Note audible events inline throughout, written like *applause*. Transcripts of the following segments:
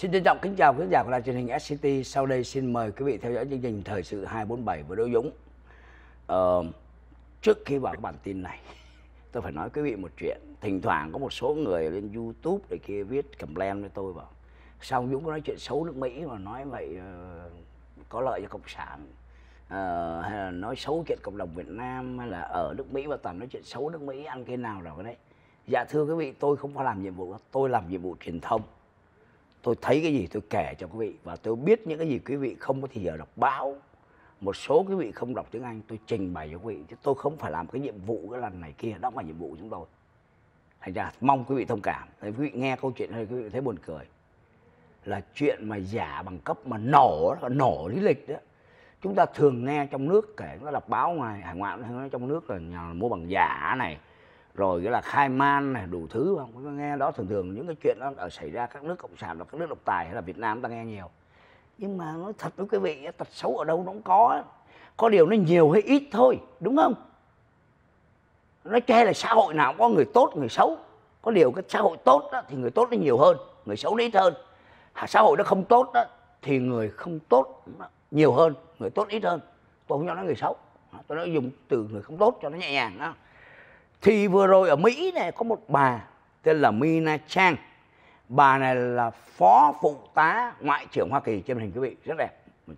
Xin trân trọng kính chào quý khán giả của đài truyền hình SCT. Sau đây xin mời quý vị theo dõi chương trình Thời sự 247 với Đỗ Dũng. Ờ, trước khi vào cái bản tin này, *laughs* tôi phải nói quý vị một chuyện. Thỉnh thoảng có một số người lên YouTube để kia viết complain với tôi vào. Sao Dũng có nói chuyện xấu nước Mỹ mà nói vậy ờ, có lợi cho Cộng sản. Uh, hay là nói xấu chuyện cộng đồng Việt Nam hay là ở nước Mỹ và toàn nói chuyện xấu nước Mỹ ăn cái nào rồi đấy. Dạ thưa quý vị, tôi không có làm nhiệm vụ, tôi làm nhiệm vụ truyền thông tôi thấy cái gì tôi kể cho quý vị và tôi biết những cái gì quý vị không có thì giờ đọc báo một số quý vị không đọc tiếng anh tôi trình bày cho quý vị chứ tôi không phải làm cái nhiệm vụ cái lần này kia đó là nhiệm vụ của chúng tôi thành ra mong quý vị thông cảm quý vị nghe câu chuyện này quý vị thấy buồn cười là chuyện mà giả bằng cấp mà nổ đó, nổ lý lịch đó chúng ta thường nghe trong nước kể nó ta đọc báo ngoài hải ngoại trong nước là nhà mua bằng giả này rồi cái là khai man này đủ thứ không có nghe đó thường thường những cái chuyện đó ở xảy ra các nước cộng sản và các nước độc tài hay là Việt Nam ta nghe nhiều nhưng mà nói thật với quý vị tật xấu ở đâu nó cũng có có điều nó nhiều hay ít thôi đúng không nó che là xã hội nào cũng có người tốt người xấu có điều cái xã hội tốt đó, thì người tốt nó nhiều hơn người xấu nó ít hơn xã hội nó không tốt đó, thì người không tốt nhiều hơn người tốt ít hơn tôi không nói người xấu tôi nói dùng từ người không tốt cho nó nhẹ nhàng đó thì vừa rồi ở mỹ này có một bà tên là mina chang bà này là phó phụ tá ngoại trưởng hoa kỳ trên hình quý vị rất đẹp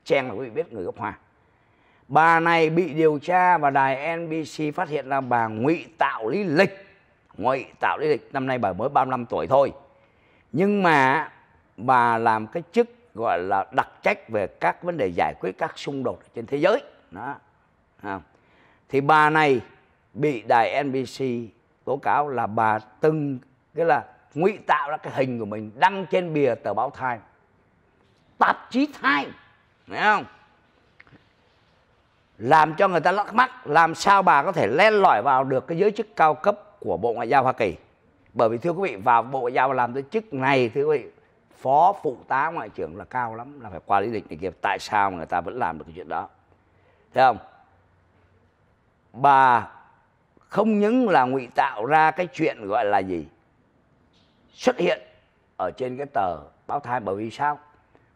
chang là quý vị biết người gốc hoa bà này bị điều tra và đài nbc phát hiện là bà ngụy tạo lý lịch ngụy tạo lý lịch năm nay bà mới 35 tuổi thôi nhưng mà bà làm cái chức gọi là đặc trách về các vấn đề giải quyết các xung đột trên thế giới đó thì bà này bị đài NBC tố cáo là bà từng cái là ngụy tạo ra cái hình của mình đăng trên bìa tờ báo Time tạp chí Time thấy không làm cho người ta lắc mắc làm sao bà có thể len lỏi vào được cái giới chức cao cấp của Bộ Ngoại giao Hoa Kỳ bởi vì thưa quý vị vào Bộ Ngoại giao làm tới chức này thưa quý vị phó phụ tá ngoại trưởng là cao lắm là phải qua lý lịch này kia tại sao người ta vẫn làm được cái chuyện đó thấy không bà không những là ngụy tạo ra cái chuyện gọi là gì xuất hiện ở trên cái tờ báo thai bởi vì sao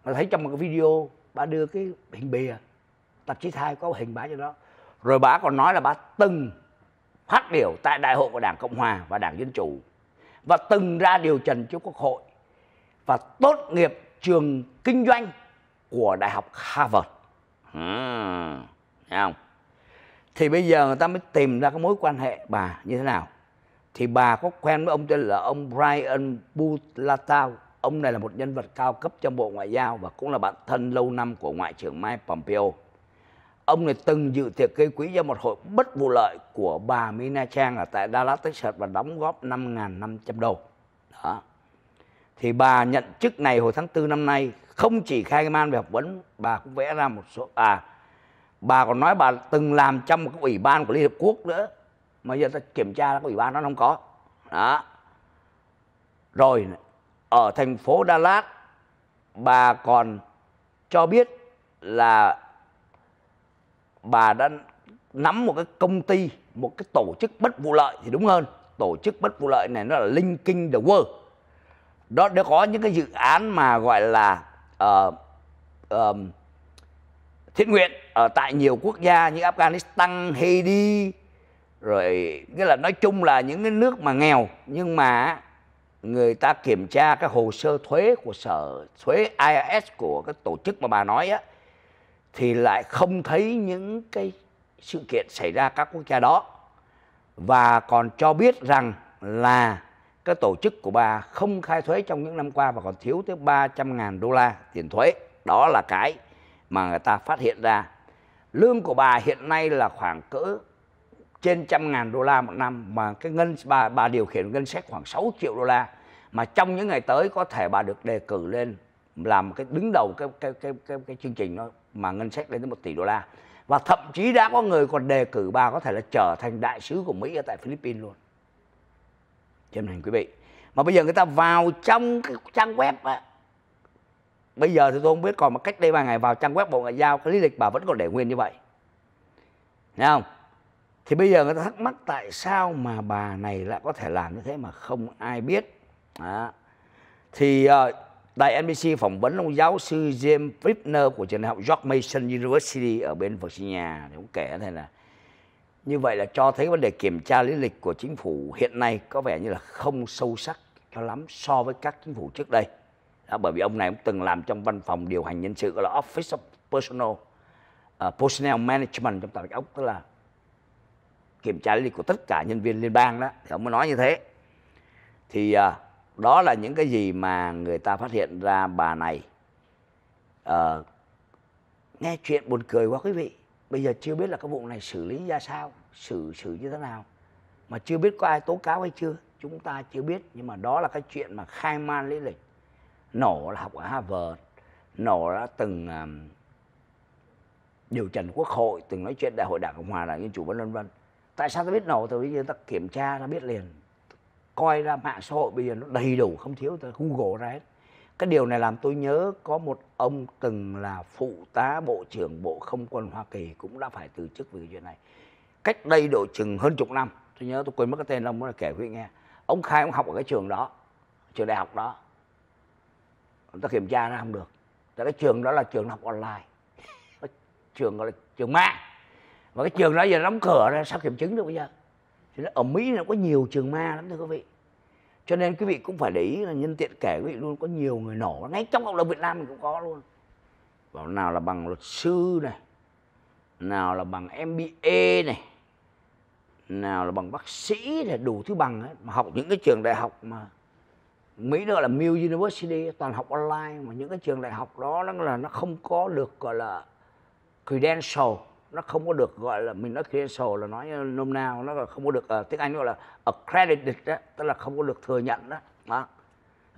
mà thấy trong một cái video bà đưa cái hình bìa tạp chí thai có hình bà cho đó rồi bà còn nói là bà từng phát biểu tại đại hội của đảng cộng hòa và đảng dân chủ và từng ra điều trần trước quốc hội và tốt nghiệp trường kinh doanh của đại học harvard hmm. Thấy không thì bây giờ người ta mới tìm ra cái mối quan hệ bà như thế nào thì bà có quen với ông tên là ông Brian Bulatao ông này là một nhân vật cao cấp trong bộ ngoại giao và cũng là bạn thân lâu năm của ngoại trưởng Mike Pompeo ông này từng dự tiệc gây quỹ cho một hội bất vụ lợi của bà Mina Chang ở tại Dallas Texas và đóng góp 5.500 đô đó thì bà nhận chức này hồi tháng 4 năm nay không chỉ khai man về học vấn bà cũng vẽ ra một số à bà còn nói bà từng làm trong một cái ủy ban của liên hợp quốc nữa mà giờ ta kiểm tra cái ủy ban nó không có đó rồi ở thành phố đà lạt bà còn cho biết là bà đã nắm một cái công ty một cái tổ chức bất vụ lợi thì đúng hơn tổ chức bất vụ lợi này nó là linking the world đó để có những cái dự án mà gọi là uh, um, thiện nguyện ở tại nhiều quốc gia như Afghanistan, Haiti rồi nghĩa là nói chung là những cái nước mà nghèo nhưng mà người ta kiểm tra cái hồ sơ thuế của sở thuế IRS của cái tổ chức mà bà nói á thì lại không thấy những cái sự kiện xảy ra các quốc gia đó và còn cho biết rằng là cái tổ chức của bà không khai thuế trong những năm qua và còn thiếu tới 300.000 đô la tiền thuế. Đó là cái mà người ta phát hiện ra lương của bà hiện nay là khoảng cỡ trên trăm ngàn đô la một năm mà cái ngân bà bà điều khiển ngân sách khoảng 6 triệu đô la mà trong những ngày tới có thể bà được đề cử lên làm cái đứng đầu cái cái cái cái, cái chương trình nó mà ngân sách lên tới một tỷ đô la và thậm chí đã có người còn đề cử bà có thể là trở thành đại sứ của Mỹ ở tại Philippines luôn. Trên hình quý vị. Mà bây giờ người ta vào trong cái trang web á, bây giờ thì tôi không biết còn mà cách đây ba ngày vào trang web bộ ngoại giao cái lý lịch bà vẫn còn để nguyên như vậy Thấy không thì bây giờ người ta thắc mắc tại sao mà bà này lại có thể làm như thế mà không ai biết Đó. thì uh, ờ, NBC phỏng vấn ông giáo sư James Frippner của trường đại học George Mason University ở bên Virginia thì cũng kể thế là như vậy là cho thấy vấn đề kiểm tra lý lịch của chính phủ hiện nay có vẻ như là không sâu sắc cho lắm so với các chính phủ trước đây đó, bởi vì ông này cũng từng làm trong văn phòng điều hành nhân sự gọi là office of personal uh, à, personnel management trong toàn ốc tức là kiểm tra lý của tất cả nhân viên liên bang đó thì ông mới nói như thế thì uh, đó là những cái gì mà người ta phát hiện ra bà này uh, nghe chuyện buồn cười quá quý vị bây giờ chưa biết là cái vụ này xử lý ra sao xử xử như thế nào mà chưa biết có ai tố cáo hay chưa chúng ta chưa biết nhưng mà đó là cái chuyện mà khai man lý lịch nổ là học ở Harvard nổ đã từng um, điều trần quốc hội từng nói chuyện đại hội đảng cộng hòa là dân chủ vân vân vân tại sao ta biết nổ tôi bây ta kiểm tra ta biết liền coi ra mạng xã hội bây giờ nó đầy đủ không thiếu ta google ra hết cái điều này làm tôi nhớ có một ông từng là phụ tá bộ trưởng bộ không quân hoa kỳ cũng đã phải từ chức vì cái chuyện này cách đây độ chừng hơn chục năm tôi nhớ tôi quên mất cái tên ông là kể quý nghe ông khai ông học ở cái trường đó trường đại học đó người ta kiểm tra ra không được tại cái trường đó là trường học online trường gọi là trường ma mà cái trường đó giờ đóng cửa ra sao kiểm chứng được bây giờ thì nó, ở mỹ nó có nhiều trường ma lắm thưa quý vị cho nên quý vị cũng phải để ý là nhân tiện kể quý vị luôn có nhiều người nổ ngay trong cộng đồng việt nam mình cũng có luôn bảo nào là bằng luật sư này nào là bằng mba này nào là bằng bác sĩ này đủ thứ bằng ấy. mà học những cái trường đại học mà Mỹ đó gọi là Mill University toàn học online mà những cái trường đại học đó nó là nó không có được gọi là credential nó không có được gọi là mình nói credential là nói nôm nào nó là không có được uh, tiếng Anh gọi là accredited đó, tức là không có được thừa nhận đó. đó.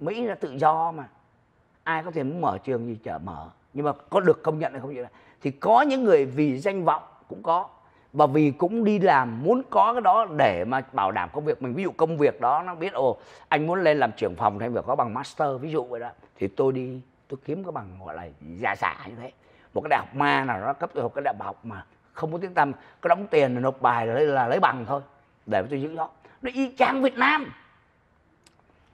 Mỹ là tự do mà ai có thể muốn mở trường gì chở mở nhưng mà có được công nhận hay không vậy thì có những người vì danh vọng cũng có và vì cũng đi làm muốn có cái đó để mà bảo đảm công việc mình ví dụ công việc đó nó biết ồ anh muốn lên làm trưởng phòng thì anh phải có bằng master ví dụ vậy đó thì tôi đi tôi kiếm cái bằng gọi là giả giả như thế một cái đại học ma nào đó cấp tôi học cái đại học mà không có tiếng tâm có đóng tiền rồi nộp bài rồi là lấy bằng thôi để tôi giữ đó nó y chang việt nam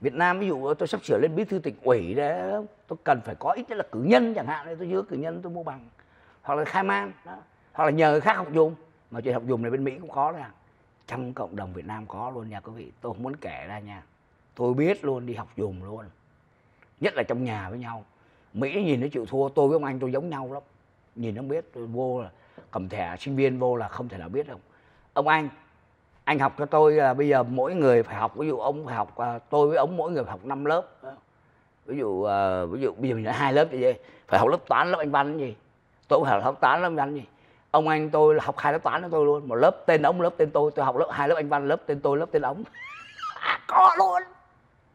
Việt Nam ví dụ tôi sắp sửa lên bí thư tỉnh ủy đấy tôi cần phải có ít nhất là cử nhân chẳng hạn tôi nhớ cử nhân tôi mua bằng hoặc là khai man đó. hoặc là nhờ người khác học dùng mà chuyện học dùng này bên mỹ cũng có là trong cộng đồng việt nam có luôn nha quý vị tôi không muốn kể ra nha tôi biết luôn đi học dùng luôn nhất là trong nhà với nhau mỹ nhìn nó chịu thua tôi với ông anh tôi giống nhau lắm nhìn nó biết tôi vô là cầm thẻ sinh viên vô là không thể nào biết đâu ông anh anh học cho tôi là bây giờ mỗi người phải học ví dụ ông phải học à, tôi với ông mỗi người phải học 5 lớp ví dụ à, ví dụ bây giờ mình hai lớp thì gì phải học lớp toán lớp anh văn gì tôi cũng phải học toán lớp anh văn gì ông anh tôi là học hai lớp toán với tôi luôn một lớp tên ông lớp tên tôi tôi học lớp hai lớp anh văn lớp tên tôi lớp tên ông *laughs* à, có luôn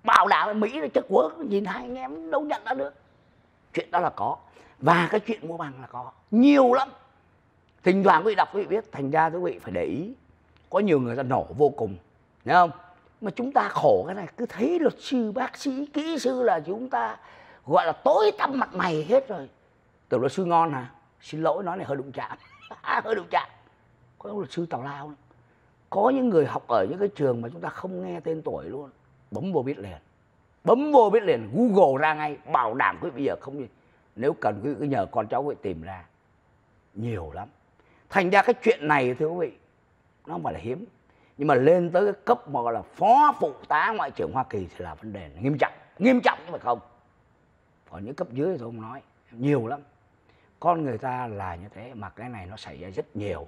bảo đảm mỹ là chất quốc nhìn hai anh em đâu nhận ra được chuyện đó là có và cái chuyện mua bằng là có nhiều lắm thỉnh thoảng quý vị đọc quý vị biết thành ra quý vị phải để ý có nhiều người ta nổ vô cùng thấy không mà chúng ta khổ cái này cứ thấy luật sư bác sĩ kỹ sư là chúng ta gọi là tối tăm mặt mày hết rồi tưởng luật sư ngon hả xin lỗi nói này hơi đụng chạm à, hơi đụng chạm có luật sư tào lao có những người học ở những cái trường mà chúng ta không nghe tên tuổi luôn bấm vô biết liền bấm vô biết liền google ra ngay bảo đảm quý vị bây giờ không nếu cần quý vị cứ nhờ con cháu quý vị tìm ra nhiều lắm thành ra cái chuyện này thưa quý vị nó không phải là hiếm nhưng mà lên tới cái cấp mà gọi là phó phụ tá ngoại trưởng hoa kỳ thì là vấn đề nghiêm trọng nghiêm trọng phải không còn những cấp dưới thì tôi không nói nhiều lắm con người ta là như thế mà cái này nó xảy ra rất nhiều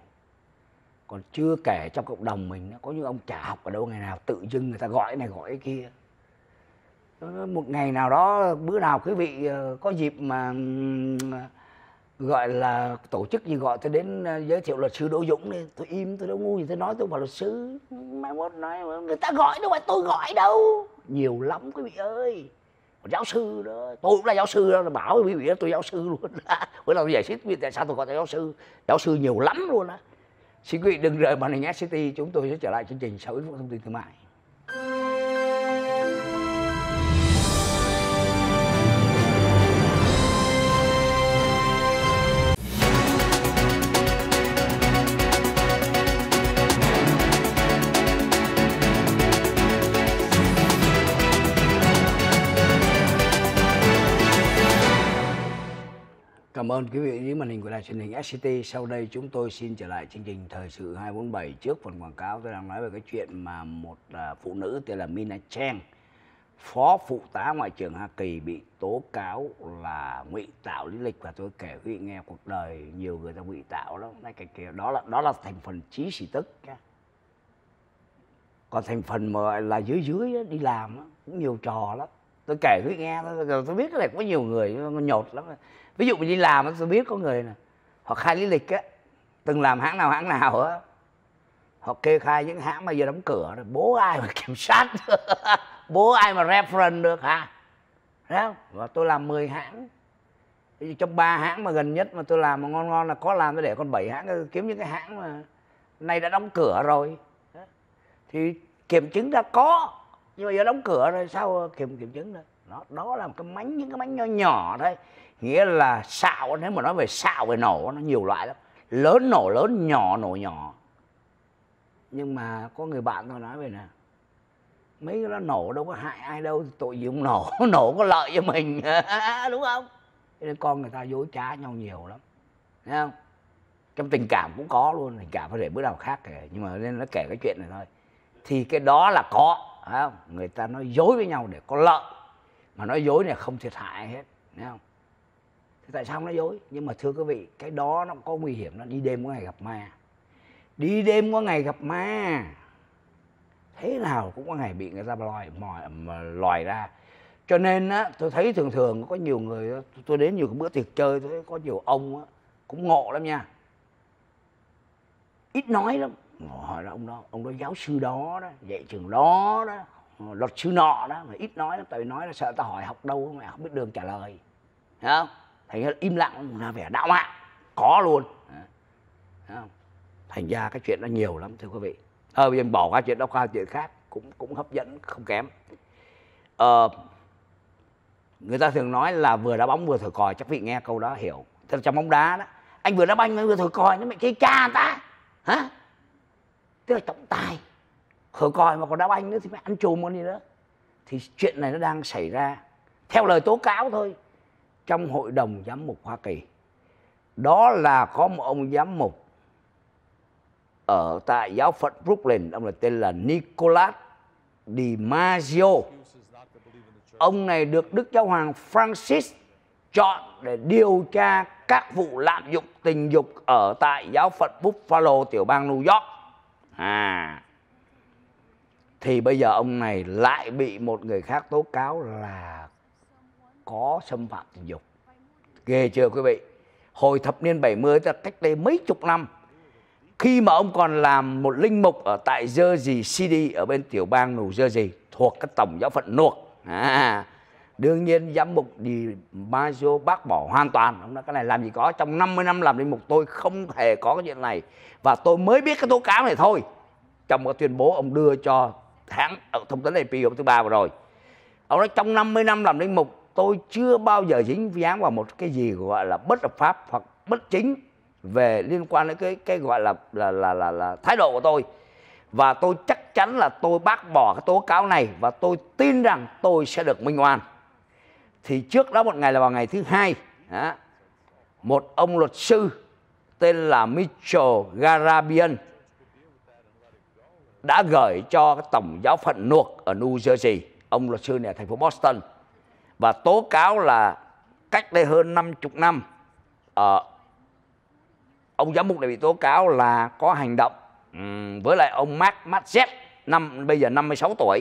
còn chưa kể trong cộng đồng mình có những ông chả học ở đâu ngày nào tự dưng người ta gọi này gọi kia một ngày nào đó bữa nào quý vị ờ, có dịp mà gọi là tổ chức gì gọi tôi đến ờ, giới thiệu luật sư Đỗ Dũng đi tôi im tôi đâu ngu gì tôi nói tôi bảo luật sư mai mốt nói người ta gọi đâu mà tôi gọi đâu nhiều lắm quý vị ơi giáo sư đó tôi cũng là giáo sư đó là bảo quý vị đó tôi giáo sư luôn đó *laughs* bữa nào tôi giải thích tại sao tôi gọi là giáo sư giáo sư nhiều lắm luôn á xin quý vị đừng rời màn hình city chúng tôi sẽ trở lại chương trình sau ít phút thông tin thương mại Cảm ơn quý vị những màn hình của đài truyền hình SCT. Sau đây chúng tôi xin trở lại chương trình Thời sự 247 trước phần quảng cáo. Tôi đang nói về cái chuyện mà một à, phụ nữ tên là Mina Cheng, phó phụ tá ngoại trưởng Hoa Kỳ bị tố cáo là ngụy tạo lý lịch và tôi kể quý vị nghe cuộc đời nhiều người ta ngụy tạo lắm. Đấy, cái, kiểu đó là đó là thành phần trí sĩ tức. Còn thành phần mà là dưới dưới đi làm cũng nhiều trò lắm. Tôi kể quý vị nghe tôi, tôi biết cái này có nhiều người nhột lắm ví dụ mình đi làm tôi biết có người nè họ khai lý lịch á từng làm hãng nào hãng nào á họ kê khai những hãng mà giờ đóng cửa rồi bố ai mà *laughs* kiểm soát bố ai mà reference được hả Đấy không? và tôi làm 10 hãng trong ba hãng mà gần nhất mà tôi làm mà ngon ngon là có làm tôi để còn bảy hãng kiếm những cái hãng mà nay đã đóng cửa rồi thì kiểm chứng đã có nhưng mà giờ đóng cửa rồi sao kiểm kiểm chứng được đó đó là một cái mánh những cái mánh nho nhỏ thôi nghĩa là xạo nếu mà nói về xạo về nổ nó nhiều loại lắm lớn nổ lớn nhỏ nổ nhỏ nhưng mà có người bạn tôi nói về nè mấy cái đó nổ đâu có hại ai đâu tội gì không nổ *laughs* nổ có lợi cho mình *laughs* đúng không cho nên con người ta dối trá nhau nhiều lắm thấy không trong tình cảm cũng có luôn tình cảm có thể bữa nào khác kể nhưng mà nên nó kể cái chuyện này thôi thì cái đó là có thấy không người ta nói dối với nhau để có lợi mà nói dối này không thiệt hại hết thấy không Thế tại sao nó dối? Nhưng mà thưa quý vị, cái đó nó có nguy hiểm, nó đi đêm có ngày gặp ma. Đi đêm có ngày gặp ma. Thế nào cũng có ngày bị người ta loài mòi, loài ra. Cho nên á, tôi thấy thường thường có nhiều người, tôi đến nhiều bữa tiệc chơi, tôi thấy có nhiều ông á, cũng ngộ lắm nha. Ít nói lắm. Hỏi là ông đó, ông đó giáo sư đó, đó dạy trường đó, đó ờ, luật sư nọ đó mà ít nói lắm tại vì nói là sợ ta hỏi học đâu mà không biết đường trả lời Đấy không thành ra im lặng là vẻ đạo mạo có luôn thành ra cái chuyện nó nhiều lắm thưa quý vị ờ bây giờ bỏ qua chuyện đó qua chuyện khác cũng cũng hấp dẫn không kém ờ, người ta thường nói là vừa đá bóng vừa thổi còi chắc vị nghe câu đó hiểu Thế trong bóng đá đó anh vừa đá banh vừa thổi còi nó mày cái cha ta hả tức là trọng tài thổi còi mà còn đá banh nữa thì mày ăn chùm con gì nữa thì chuyện này nó đang xảy ra theo lời tố cáo thôi trong hội đồng giám mục Hoa Kỳ. Đó là có một ông giám mục ở tại giáo phận Brooklyn, ông là tên là Nicolas DiMaggio. Ông này được Đức Giáo hoàng Francis chọn để điều tra các vụ lạm dụng tình dục ở tại giáo phận Buffalo, tiểu bang New York. À, thì bây giờ ông này lại bị một người khác tố cáo là có xâm phạm tình dục. Ghê chưa quý vị? Hồi thập niên 70 tức là cách đây mấy chục năm khi mà ông còn làm một linh mục ở tại Jersey City ở bên tiểu bang New Jersey thuộc các tổng giáo phận Nuộc. À, đương nhiên giám mục Di Maggio bác bỏ hoàn toàn. Ông nói cái này làm gì có, trong 50 năm làm linh mục tôi không hề có cái chuyện này. Và tôi mới biết cái tố cáo này thôi. Trong cái tuyên bố ông đưa cho tháng ở ờ, thông tấn AP hôm thứ ba vừa rồi. Ông nói trong 50 năm làm linh mục tôi chưa bao giờ dính dáng vào một cái gì gọi là bất hợp pháp hoặc bất chính về liên quan đến cái cái gọi là là là là, là thái độ của tôi và tôi chắc chắn là tôi bác bỏ cái tố cáo này và tôi tin rằng tôi sẽ được minh oan thì trước đó một ngày là vào ngày thứ hai đó, một ông luật sư tên là Mitchell Garabian đã gửi cho tổng giáo phận Newark ở New Jersey ông luật sư này ở thành phố Boston và tố cáo là cách đây hơn 50 năm ở ờ, ông giám mục này bị tố cáo là có hành động với lại ông Mark Matzep năm bây giờ 56 tuổi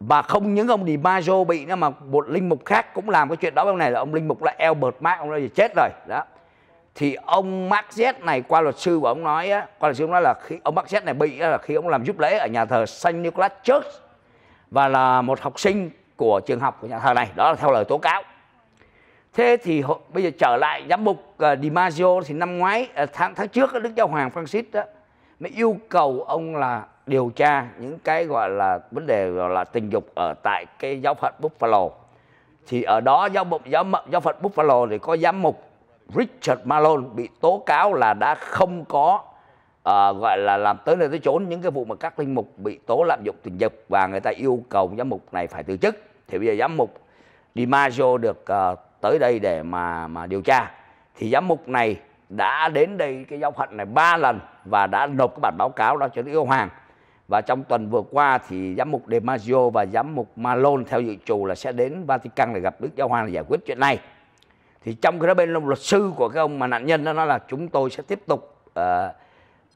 và không những ông Di Maggio bị nữa mà một linh mục khác cũng làm cái chuyện đó ông này là ông linh mục là Albert Mark ông nói gì chết rồi đó thì ông Mark Z này qua luật sư của ông nói qua luật sư ông nói là khi ông Mark Z này bị là khi ông làm giúp lễ ở nhà thờ Saint Nicholas Church và là một học sinh của trường học của nhà thờ này đó là theo lời tố cáo thế thì bây giờ trở lại giám mục ờ, Dimaggio thì năm ngoái ờ, tháng tháng trước Đức Giáo Hoàng Francis đó mới yêu cầu ông là điều tra những cái gọi là vấn đề gọi là tình dục ở tại cái giáo phận Buffalo thì ở đó giáo mục giáo mập giáo phận Buffalo thì có giám mục Richard Malone bị tố cáo là đã không có uh, gọi là làm tới nơi tới chốn những cái vụ mà các linh mục bị tố lạm dụng tình dục và người ta yêu cầu giám mục này phải từ chức thì bây giờ giám mục DiMaggio được uh, tới đây để mà mà điều tra thì giám mục này đã đến đây cái giáo phận này ba lần và đã nộp cái bản báo cáo đó cho Đức Yêu Hoàng và trong tuần vừa qua thì giám mục De Maggio và giám mục Malone theo dự trù là sẽ đến Vatican để gặp Đức Giáo Hoàng để giải quyết chuyện này. Thì trong cái đó bên luật sư của cái ông mà nạn nhân đó nói là chúng tôi sẽ tiếp tục uh,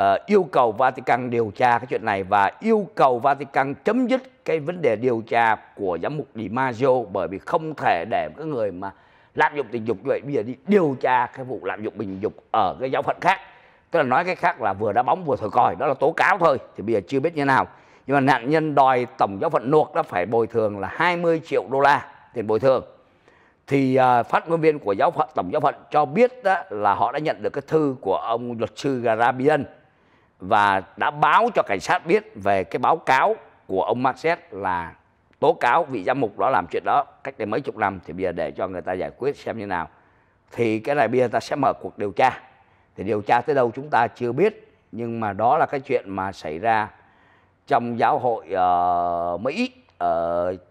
uh, yêu cầu Vatican điều tra cái chuyện này và yêu cầu Vatican chấm dứt cái vấn đề điều tra của giám mục Di Maggio bởi vì không thể để cái người mà lạm dụng tình dục như vậy bây giờ đi điều tra cái vụ lạm dụng tình dục ở cái giáo phận khác tức là nói cái khác là vừa đá bóng vừa thổi còi đó là tố cáo thôi thì bây giờ chưa biết như nào nhưng mà nạn nhân đòi tổng giáo phận nuộc đã phải bồi thường là 20 triệu đô la tiền bồi thường thì uh, phát ngôn viên của giáo phận tổng giáo phận cho biết đó là họ đã nhận được cái thư của ông luật sư Garabian và đã báo cho cảnh sát biết về cái báo cáo của ông Marxet là tố cáo vị giám mục đó làm chuyện đó cách đây mấy chục năm thì bây giờ để cho người ta giải quyết xem như nào thì cái này bây giờ ta sẽ mở cuộc điều tra thì điều tra tới đâu chúng ta chưa biết nhưng mà đó là cái chuyện mà xảy ra trong giáo hội uh, Mỹ uh,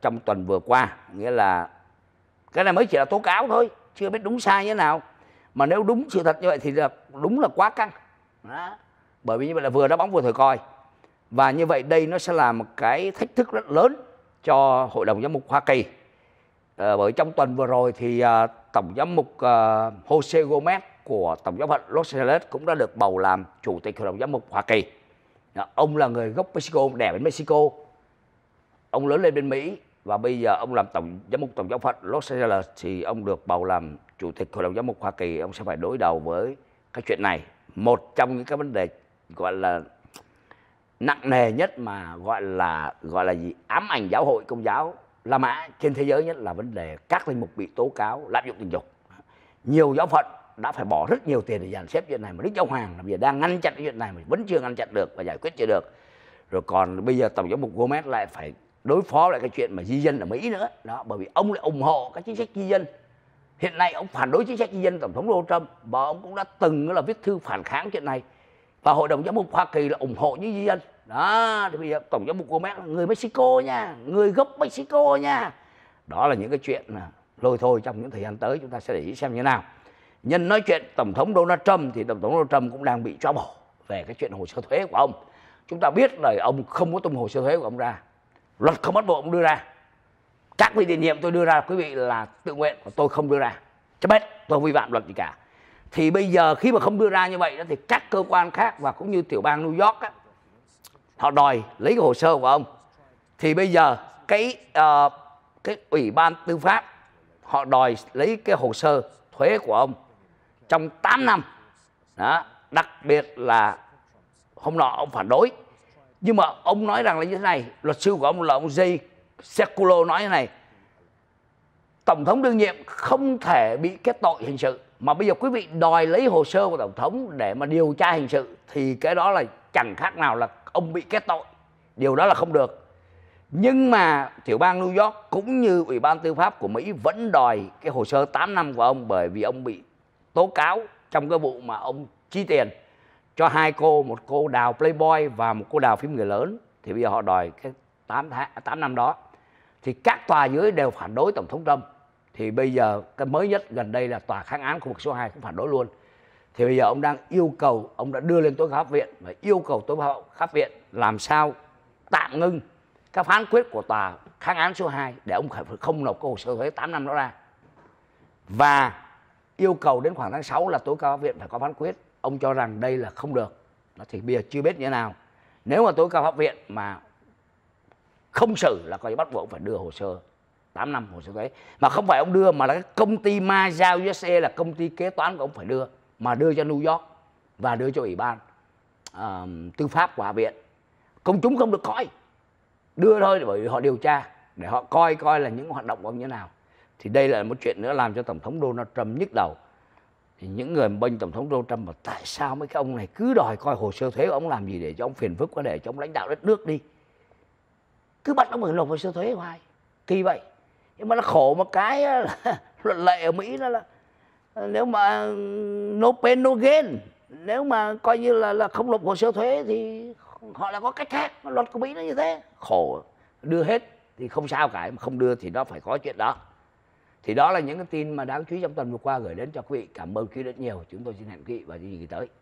trong tuần vừa qua nghĩa là cái này mới chỉ là tố cáo thôi chưa biết đúng sai như thế nào mà nếu đúng sự thật như vậy thì là, đúng là quá căng đó bởi vì như vậy là vừa đá bóng vừa thổi coi và như vậy đây nó sẽ là một cái thách thức rất lớn cho hội đồng giám mục hoa kỳ à, bởi trong tuần vừa rồi thì à, tổng giám mục à, jose gomez của tổng giáo phận los angeles cũng đã được bầu làm chủ tịch hội đồng giám mục hoa kỳ à, ông là người gốc mexico đẻ bên mexico ông lớn lên bên mỹ và bây giờ ông làm tổng giám mục tổng giáo phận los angeles thì ông được bầu làm chủ tịch hội đồng giám mục hoa kỳ ông sẽ phải đối đầu với cái chuyện này một trong những cái vấn đề gọi là nặng nề nhất mà gọi là gọi là gì ám ảnh giáo hội công giáo La Mã trên thế giới nhất là vấn đề các linh mục bị tố cáo lạm dụng tình dục nhiều giáo phận đã phải bỏ rất nhiều tiền để dàn xếp chuyện này mà Đức Giáo Hoàng là bây giờ đang ngăn chặn chuyện này mà vẫn chưa ngăn chặn được và giải quyết chưa được rồi còn bây giờ tổng giám mục Gomez lại phải đối phó lại cái chuyện mà di dân ở Mỹ nữa đó bởi vì ông lại ủng hộ các chính sách di dân hiện nay ông phản đối chính sách di dân tổng thống Donald Trump và ông cũng đã từng là viết thư phản kháng chuyện này và hội đồng giám mục hoa kỳ là ủng hộ như di dân đó thì bây giờ tổng giám mục của mẹ là người mexico nha người gốc mexico nha đó là những cái chuyện mà lôi thôi trong những thời gian tới chúng ta sẽ để ý xem như nào nhân nói chuyện tổng thống donald trump thì tổng thống donald trump cũng đang bị cho bỏ về cái chuyện hồ sơ thuế của ông chúng ta biết là ông không có tung hồ sơ thuế của ông ra luật không bắt buộc ông đưa ra các vị tiền nhiệm tôi đưa ra quý vị là tự nguyện còn tôi không đưa ra chấp hết tôi vi phạm luật gì cả thì bây giờ khi mà không đưa ra như vậy đó thì các cơ quan khác và cũng như tiểu bang New York á, họ đòi lấy cái hồ sơ của ông thì bây giờ cái uh, cái ủy ban tư pháp họ đòi lấy cái hồ sơ thuế của ông trong 8 năm đó đặc biệt là hôm nọ ông phản đối nhưng mà ông nói rằng là như thế này luật sư của ông là ông Jay Sekulo nói thế này tổng thống đương nhiệm không thể bị kết tội hình sự mà bây giờ quý vị đòi lấy hồ sơ của tổng thống để mà điều tra hình sự thì cái đó là chẳng khác nào là ông bị kết tội điều đó là không được nhưng mà tiểu bang New York cũng như ủy ban tư pháp của Mỹ vẫn đòi cái hồ sơ 8 năm của ông bởi vì ông bị tố cáo trong cái vụ mà ông chi tiền cho hai cô một cô đào Playboy và một cô đào phim người lớn thì bây giờ họ đòi cái 8 tháng 8 năm đó thì các tòa dưới đều phản đối tổng thống Trump thì bây giờ cái mới nhất gần đây là tòa kháng án khu vực số 2 cũng phản đối luôn thì bây giờ ông đang yêu cầu ông đã đưa lên tối cao pháp viện và yêu cầu tối cao pháp viện làm sao tạm ngưng các phán quyết của tòa kháng án số 2 để ông không nộp cái hồ sơ thuế 8 năm đó ra và yêu cầu đến khoảng tháng 6 là tối cao pháp viện phải có phán quyết ông cho rằng đây là không được đó thì bây giờ chưa biết như thế nào nếu mà tối cao pháp viện mà không xử là coi như bắt buộc phải đưa hồ sơ 8 năm hồ sơ thuế mà không phải ông đưa mà là cái công ty Mazda USA là công ty kế toán của ông phải đưa mà đưa cho New York và đưa cho ủy ban uh, tư pháp của hạ viện công chúng không được coi đưa thôi bởi vì họ điều tra để họ coi coi là những hoạt động của ông như thế nào thì đây là một chuyện nữa làm cho tổng thống Donald Trump nhức đầu thì những người bên tổng thống Donald Trump mà tại sao mấy cái ông này cứ đòi coi hồ sơ thuế của ông làm gì để cho ông phiền phức quá để cho ông lãnh đạo đất nước đi cứ bắt ông phải nộp hồ sơ thuế hoài kỳ vậy nhưng mà nó khổ một cái là, *laughs* luật lệ ở mỹ đó là nếu mà ừ, no pain no gain nếu mà coi như là là không nộp hồ sơ thuế thì họ là có cách khác luật của mỹ nó như thế khổ đưa hết thì không sao cả mà không đưa thì nó phải có chuyện đó thì đó là những cái tin mà đáng chú ý trong tuần vừa qua gửi đến cho quý vị cảm ơn quý vị rất nhiều chúng tôi xin hẹn quý vị vào chương trình tới